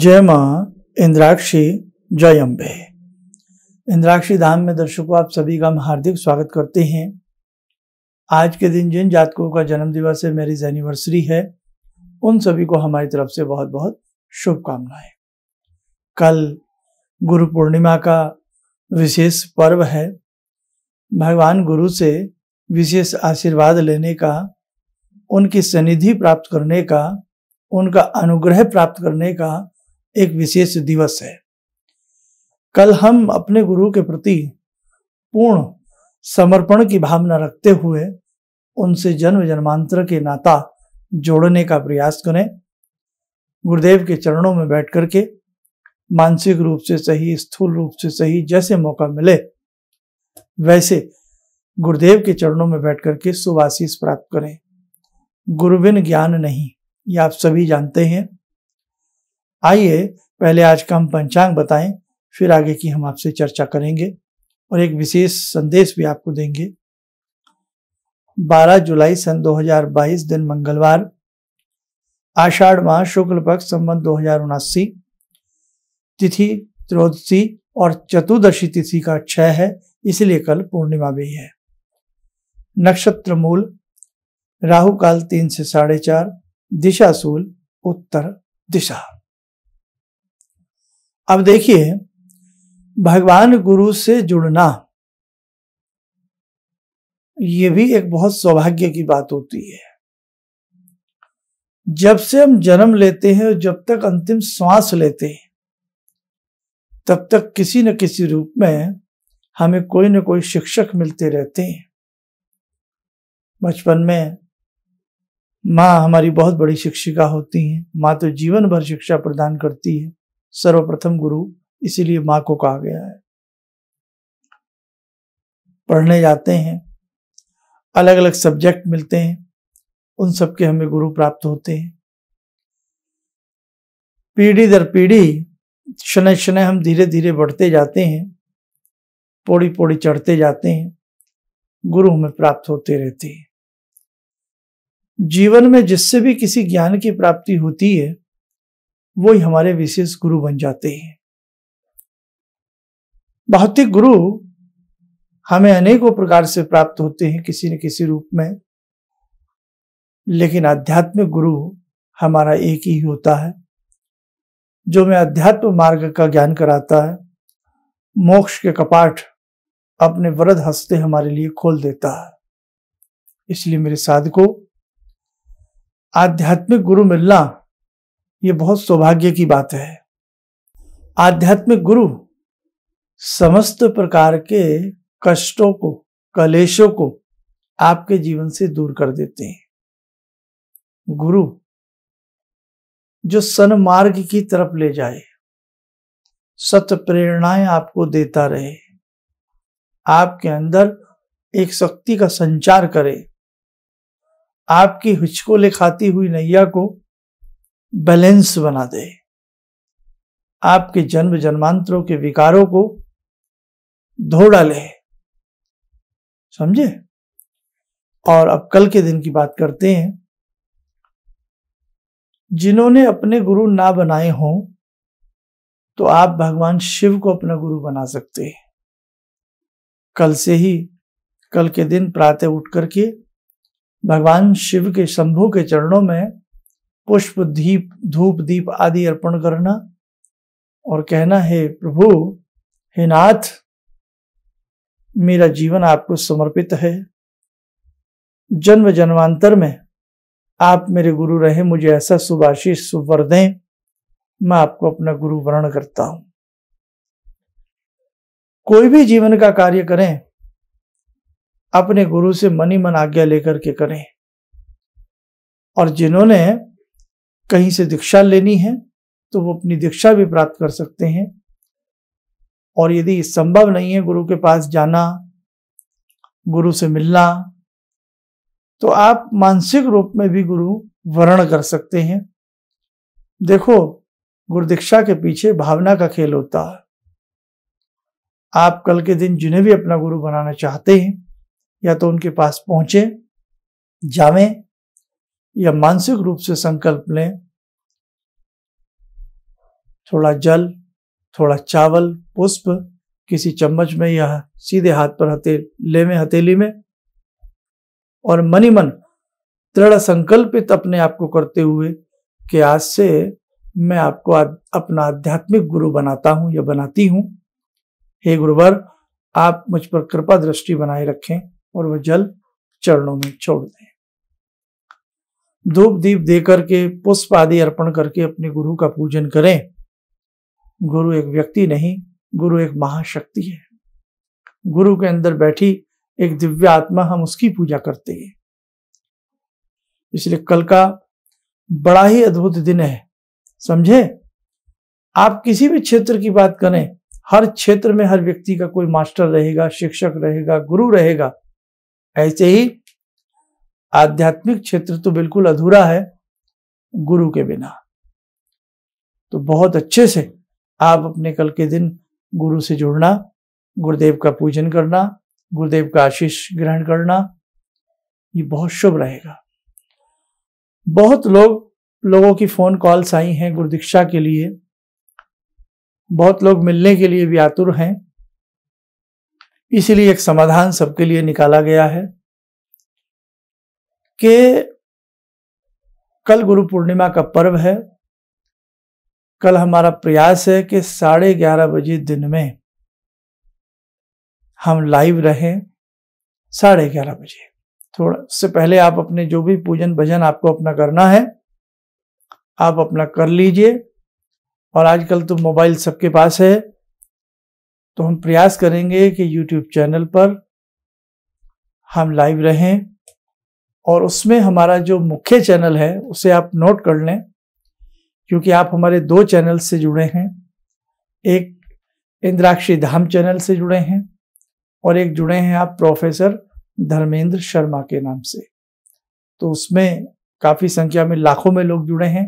जय माँ इंद्राक्षी जय अम्बे इंद्राक्षी धाम में दर्शकों आप सभी का हम हार्दिक स्वागत करते हैं आज के दिन जिन जातकों का जन्मदिवस है मैरिज एनिवर्सरी है उन सभी को हमारी तरफ से बहुत बहुत शुभकामनाएं कल गुरु पूर्णिमा का विशेष पर्व है भगवान गुरु से विशेष आशीर्वाद लेने का उनकी सनिधि प्राप्त करने का उनका अनुग्रह प्राप्त करने का एक विशेष दिवस है कल हम अपने गुरु के प्रति पूर्ण समर्पण की भावना रखते हुए उनसे जन्म जन्मांतर के नाता जोड़ने का प्रयास करें गुरुदेव के चरणों में बैठ करके मानसिक रूप से सही स्थूल रूप से सही जैसे मौका मिले वैसे गुरुदेव के चरणों में बैठ करके सुवासीस प्राप्त करें गुरुबिन ज्ञान नहीं ये आप सभी जानते हैं आइए पहले आज का हम पंचांग बताएं फिर आगे की हम आपसे चर्चा करेंगे और एक विशेष संदेश भी आपको देंगे 12 जुलाई सन 2022 दिन मंगलवार आषाढ़ माह शुक्ल पक्ष संबंध दो हजार तिथि त्रोदशी और चतुर्दशी तिथि का छह है इसलिए कल पूर्णिमा भी है नक्षत्र मूल राहु काल तीन से साढ़े चार दिशाशूल उत्तर दिशा अब देखिए भगवान गुरु से जुड़ना ये भी एक बहुत सौभाग्य की बात होती है जब से हम जन्म लेते हैं और जब तक अंतिम श्वास लेते हैं तब तक किसी न किसी रूप में हमें कोई न कोई शिक्षक मिलते रहते हैं बचपन में माँ हमारी बहुत बड़ी शिक्षिका होती हैं माँ तो जीवन भर शिक्षा प्रदान करती है सर्वप्रथम गुरु इसीलिए माँ को कहा गया है पढ़ने जाते हैं अलग अलग सब्जेक्ट मिलते हैं उन सबके हमें गुरु प्राप्त होते हैं पीढ़ी दर पीढ़ी शनय शनय हम धीरे धीरे बढ़ते जाते हैं पौड़ी पौड़ी चढ़ते जाते हैं गुरु हमें प्राप्त होते रहते हैं जीवन में जिससे भी किसी ज्ञान की प्राप्ति होती है वो ही हमारे विशेष गुरु बन जाते हैं भौतिक गुरु हमें अनेकों प्रकार से प्राप्त होते हैं किसी न किसी रूप में लेकिन आध्यात्मिक गुरु हमारा एक ही होता है जो मैं अध्यात्म मार्ग का ज्ञान कराता है मोक्ष के कपाट अपने वरद हस्ते हमारे लिए खोल देता है इसलिए मेरे साधकों आध्यात्मिक गुरु मिलना ये बहुत सौभाग्य की बात है आध्यात्मिक गुरु समस्त प्रकार के कष्टों को कलेशों को आपके जीवन से दूर कर देते हैं गुरु जो मार्ग की तरफ ले जाए सत प्रेरणाएं आपको देता रहे आपके अंदर एक शक्ति का संचार करे आपकी हिचकोले खाती हुई नैया को बैलेंस बना दे आपके जन्म जन्मांतरों के विकारों को धो डाले समझे और अब कल के दिन की बात करते हैं जिन्होंने अपने गुरु ना बनाए हों तो आप भगवान शिव को अपना गुरु बना सकते हैं कल से ही कल के दिन प्रातः उठ करके भगवान शिव के शंभु के चरणों में पुष्प दीप धूप दीप आदि अर्पण करना और कहना है प्रभु हे नाथ मेरा जीवन आपको समर्पित है जन्म जन्मांतर में आप मेरे गुरु रहे मुझे ऐसा शुभ आशीष शुभ वर दें मैं आपको अपना गुरु वर्ण करता हूं कोई भी जीवन का कार्य करें अपने गुरु से मनी मन आज्ञा लेकर के करें और जिन्होंने कहीं से दीक्षा लेनी है तो वो अपनी दीक्षा भी प्राप्त कर सकते हैं और यदि संभव नहीं है गुरु के पास जाना गुरु से मिलना तो आप मानसिक रूप में भी गुरु वर्ण कर सकते हैं देखो दीक्षा के पीछे भावना का खेल होता है आप कल के दिन जिन्हें भी अपना गुरु बनाना चाहते हैं या तो उनके पास पहुंचे जावें या मानसिक रूप से संकल्प लें थोड़ा जल थोड़ा चावल पुष्प किसी चम्मच में या सीधे हाथ पर हथे ले में हथेली में और मनी मन दृढ़ संकल्पित अपने आप को करते हुए कि आज से मैं आपको अपना आध्यात्मिक गुरु बनाता हूं या बनाती हूं हे गुरुवर आप मुझ पर कृपा दृष्टि बनाए रखें और वह जल चरणों में छोड़ दें धूप दीप दे करके पुष्प आदि अर्पण करके अपने गुरु का पूजन करें गुरु एक व्यक्ति नहीं गुरु एक महाशक्ति है गुरु के अंदर बैठी एक दिव्य आत्मा हम उसकी पूजा करते हैं इसलिए कल का बड़ा ही अद्भुत दिन है समझे आप किसी भी क्षेत्र की बात करें हर क्षेत्र में हर व्यक्ति का कोई मास्टर रहेगा शिक्षक रहेगा गुरु रहेगा ऐसे ही आध्यात्मिक क्षेत्र तो बिल्कुल अधूरा है गुरु के बिना तो बहुत अच्छे से आप अपने कल के दिन गुरु से जुड़ना गुरुदेव का पूजन करना गुरुदेव का आशीष ग्रहण करना ये बहुत शुभ रहेगा बहुत लोग लोगों की फोन कॉल्स आई हैं गुरु दीक्षा के लिए बहुत लोग मिलने के लिए भी आतुर हैं इसीलिए एक समाधान सबके लिए निकाला गया है कि कल गुरु पूर्णिमा का पर्व है कल हमारा प्रयास है कि साढ़े ग्यारह बजे दिन में हम लाइव रहें साढ़े ग्यारह बजे थोड़ा से पहले आप अपने जो भी पूजन भजन आपको अपना करना है आप अपना कर लीजिए और आजकल तो मोबाइल सबके पास है तो हम प्रयास करेंगे कि यूट्यूब चैनल पर हम लाइव रहें और उसमें हमारा जो मुख्य चैनल है उसे आप नोट कर लें क्योंकि आप हमारे दो चैनल से जुड़े हैं एक इंद्राक्षी धाम चैनल से जुड़े हैं और एक जुड़े हैं आप प्रोफेसर धर्मेंद्र शर्मा के नाम से तो उसमें काफ़ी संख्या में लाखों में लोग जुड़े हैं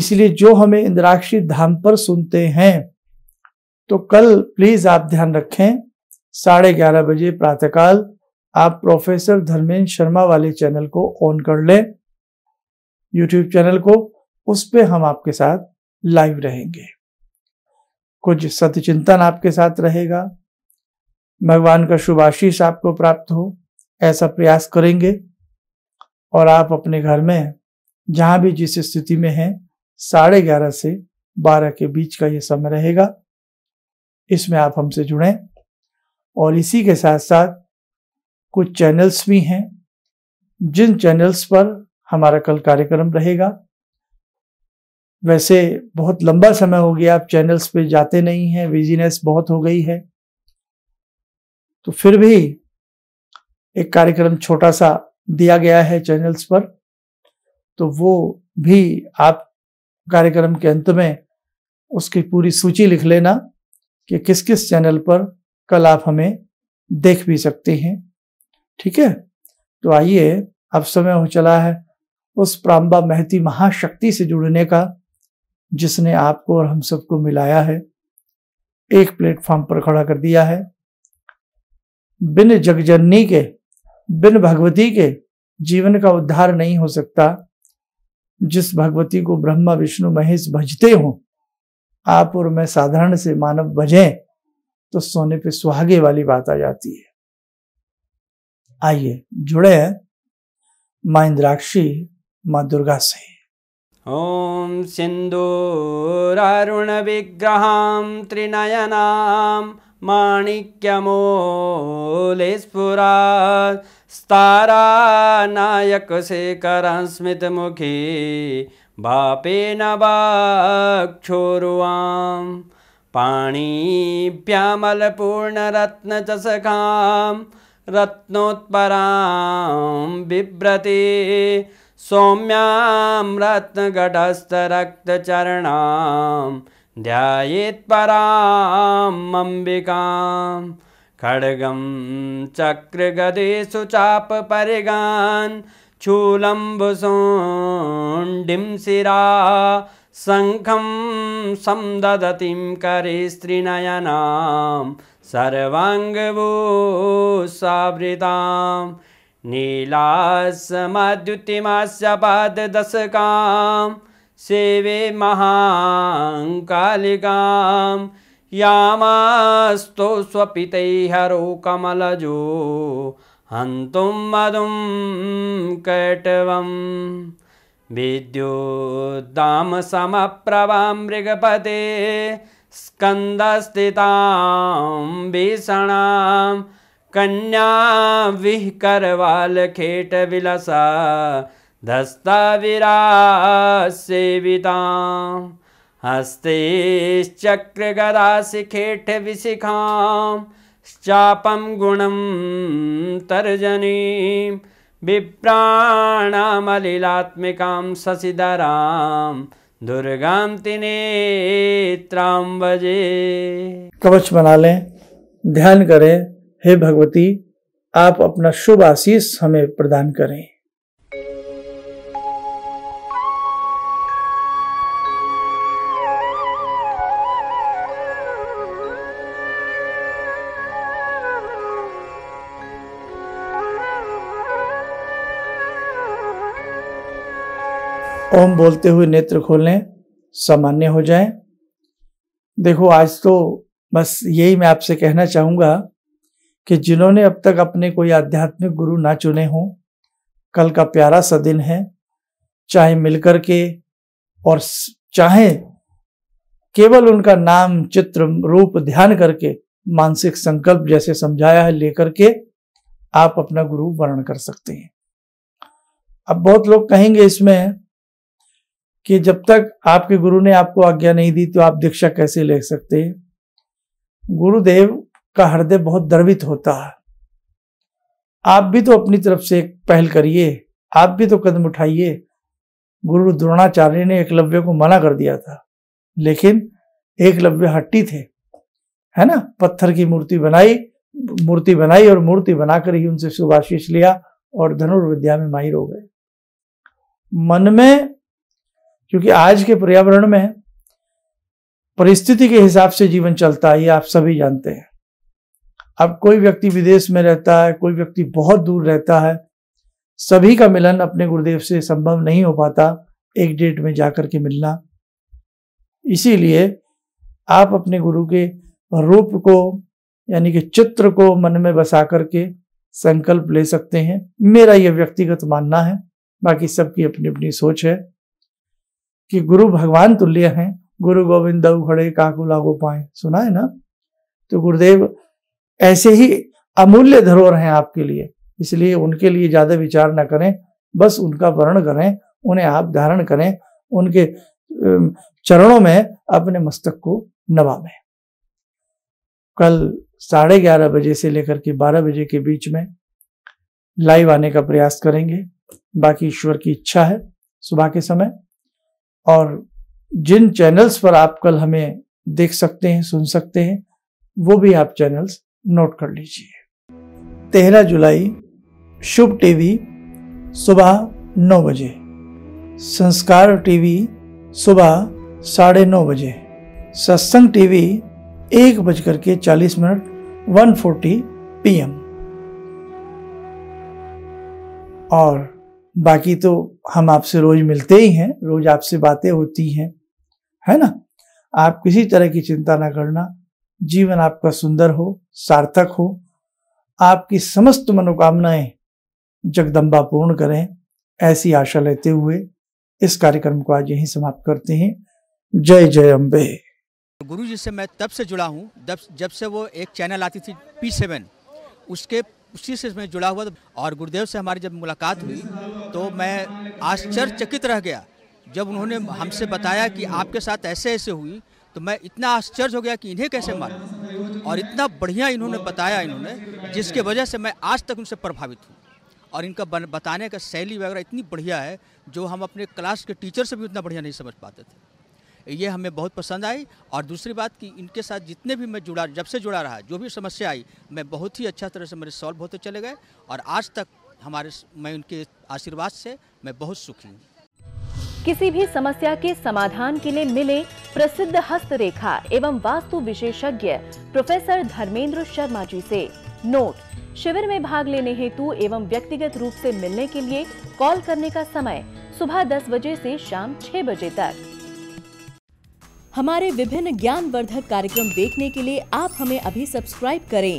इसलिए जो हमें इंद्राक्षी धाम पर सुनते हैं तो कल प्लीज़ आप ध्यान रखें साढ़े ग्यारह बजे प्रातःकाल आप प्रोफेसर धर्मेंद्र शर्मा वाले चैनल को ऑन कर लें यूट्यूब चैनल को उस पर हम आपके साथ लाइव रहेंगे कुछ सत्य चिंतन आपके साथ रहेगा भगवान का शुभ आशीष आपको प्राप्त हो ऐसा प्रयास करेंगे और आप अपने घर में जहां भी जिस स्थिति में हैं साढ़े ग्यारह से बारह के बीच का ये समय रहेगा इसमें आप हमसे जुड़ें और इसी के साथ साथ कुछ चैनल्स भी हैं जिन चैनल्स पर हमारा कल कार्यक्रम रहेगा वैसे बहुत लंबा समय हो गया आप चैनल्स पे जाते नहीं हैं बिजीनेस बहुत हो गई है तो फिर भी एक कार्यक्रम छोटा सा दिया गया है चैनल्स पर तो वो भी आप कार्यक्रम के अंत में उसकी पूरी सूची लिख लेना कि किस किस चैनल पर कल आप हमें देख भी सकते हैं ठीक है तो आइए अब समय हो चला है उस प्रांबा महती महाशक्ति से जुड़ने का जिसने आपको और हम सबको मिलाया है एक प्लेटफॉर्म पर खड़ा कर दिया है बिन जगजननी के बिन भगवती के जीवन का उद्धार नहीं हो सकता जिस भगवती को ब्रह्मा विष्णु महेश भजते हो आप और मैं साधारण से मानव भजें तो सोने पे सुहागे वाली बात आ जाती है आइए जुड़े माँ इंद्राक्षी माँ दुर्गा से स्तारा नायक त्रिनयनां माणिक्यमोले स्फुरात् स्तारानायकशेखरं स्मितमुखी भापेन वाक्षोरुवां पाणीप्यामलपूर्णरत्नचषकां रत्नोत्परां बिभ्रती सौम्यां रत्नघटस्थरक्तचरणां ध्यायेत्परां अम्बिकां खड्गं चक्रगदिषु चापरिगान् चूलम्बुसोण्डिं शिरा शङ्खं करे स्त्रीनयनां सर्वाङ्गभूसावृतां सेवे महाङ्कालिकां यामास्तु स्वपितैहरो कमलजो हन्तुं मधुं कटवं विद्युदामसमप्रभा मृगपते स्कन्दस्थितां भीषणां कन्या हस्ते करवालखेटविलसा दस्ताविरासेवितां हस्तेश्चक्रगदासिखेटविशिखां शापं गुणं तर्जनीं विप्राणामलिलात्मिकां शशिधरां दुर्गाम बजे कवच बना लें ध्यान करें हे भगवती आप अपना शुभ आशीष हमें प्रदान करें ओम बोलते हुए नेत्र खोलने सामान्य हो जाए देखो आज तो बस यही मैं आपसे कहना चाहूँगा कि जिन्होंने अब तक अपने कोई आध्यात्मिक गुरु ना चुने हों कल का प्यारा सा दिन है चाहे मिलकर के और चाहे केवल उनका नाम चित्र रूप ध्यान करके मानसिक संकल्प जैसे समझाया है लेकर के आप अपना गुरु वर्ण कर सकते हैं अब बहुत लोग कहेंगे इसमें कि जब तक आपके गुरु ने आपको आज्ञा नहीं दी तो आप दीक्षा कैसे ले सकते गुरुदेव का हृदय बहुत दर्वित होता है आप भी तो अपनी तरफ से पहल करिए आप भी तो कदम उठाइए गुरु द्रोणाचार्य ने एकलव्य को मना कर दिया था लेकिन एकलव्य हट्टी थे है ना पत्थर की मूर्ति बनाई मूर्ति बनाई और मूर्ति बनाकर ही उनसे शुभाशीष लिया और धनुर्विद्या में माहिर हो गए मन में क्योंकि आज के पर्यावरण में परिस्थिति के हिसाब से जीवन चलता है ये आप सभी जानते हैं अब कोई व्यक्ति विदेश में रहता है कोई व्यक्ति बहुत दूर रहता है सभी का मिलन अपने गुरुदेव से संभव नहीं हो पाता एक डेट में जाकर के मिलना इसीलिए आप अपने गुरु के रूप को यानी कि चित्र को मन में बसा करके संकल्प ले सकते हैं मेरा यह व्यक्तिगत मानना है बाकी सबकी अपनी अपनी सोच है कि गुरु भगवान तुल्य हैं गुरु गोविंद घड़े काकुला को पाए सुना है ना तो गुरुदेव ऐसे ही अमूल्य धरोहर हैं आपके लिए इसलिए उनके लिए ज्यादा विचार न करें बस उनका वर्ण करें उन्हें आप धारण करें उनके चरणों में अपने मस्तक को नवावें कल साढ़े ग्यारह बजे से लेकर के बारह बजे के बीच में लाइव आने का प्रयास करेंगे बाकी ईश्वर की इच्छा है सुबह के समय और जिन चैनल्स पर आप कल हमें देख सकते हैं सुन सकते हैं वो भी आप चैनल्स नोट कर लीजिए तेरह जुलाई शुभ टीवी सुबह नौ बजे संस्कार टीवी सुबह साढ़े नौ बजे सत्संग टीवी एक बजकर के चालीस मिनट वन फोर्टी पी और बाकी तो हम आपसे रोज मिलते ही हैं रोज आपसे बातें होती हैं है ना आप किसी तरह की चिंता ना करना जीवन आपका सुंदर हो सार्थक हो आपकी समस्त मनोकामनाएं जगदम्बा पूर्ण करें ऐसी आशा लेते हुए इस कार्यक्रम को आज यहीं समाप्त करते हैं जय जय अम्बे गुरु जी से मैं तब से जुड़ा हूँ जब से वो एक चैनल आती थी पी सेवन उसके उसी से मैं जुड़ा हुआ और गुरुदेव से हमारी जब मुलाकात हुई तो मैं आश्चर्यचकित रह गया जब उन्होंने हमसे बताया कि आपके साथ ऐसे ऐसे हुई तो मैं इतना आश्चर्य हो गया कि इन्हें कैसे मारा और इतना बढ़िया इन्होंने बताया इन्होंने जिसके वजह से मैं आज तक उनसे प्रभावित हूँ और इनका बताने का शैली वगैरह इतनी बढ़िया है जो हम अपने क्लास के टीचर से भी उतना बढ़िया नहीं समझ पाते थे ये हमें बहुत पसंद आई और दूसरी बात कि इनके साथ जितने भी मैं जुड़ा जब से जुड़ा रहा जो भी समस्या आई मैं बहुत ही अच्छा तरह से मेरे सॉल्व होते चले गए और आज तक हमारे मैं उनके आशीर्वाद से मैं बहुत सुखी हूँ किसी भी समस्या के समाधान के लिए मिले प्रसिद्ध हस्तरेखा एवं वास्तु विशेषज्ञ प्रोफेसर धर्मेंद्र शर्मा जी से नोट शिविर में भाग लेने हेतु एवं व्यक्तिगत रूप से मिलने के लिए कॉल करने का समय सुबह 10 बजे से शाम 6 बजे तक हमारे विभिन्न ज्ञानवर्धक कार्यक्रम देखने के लिए आप हमें अभी सब्सक्राइब करें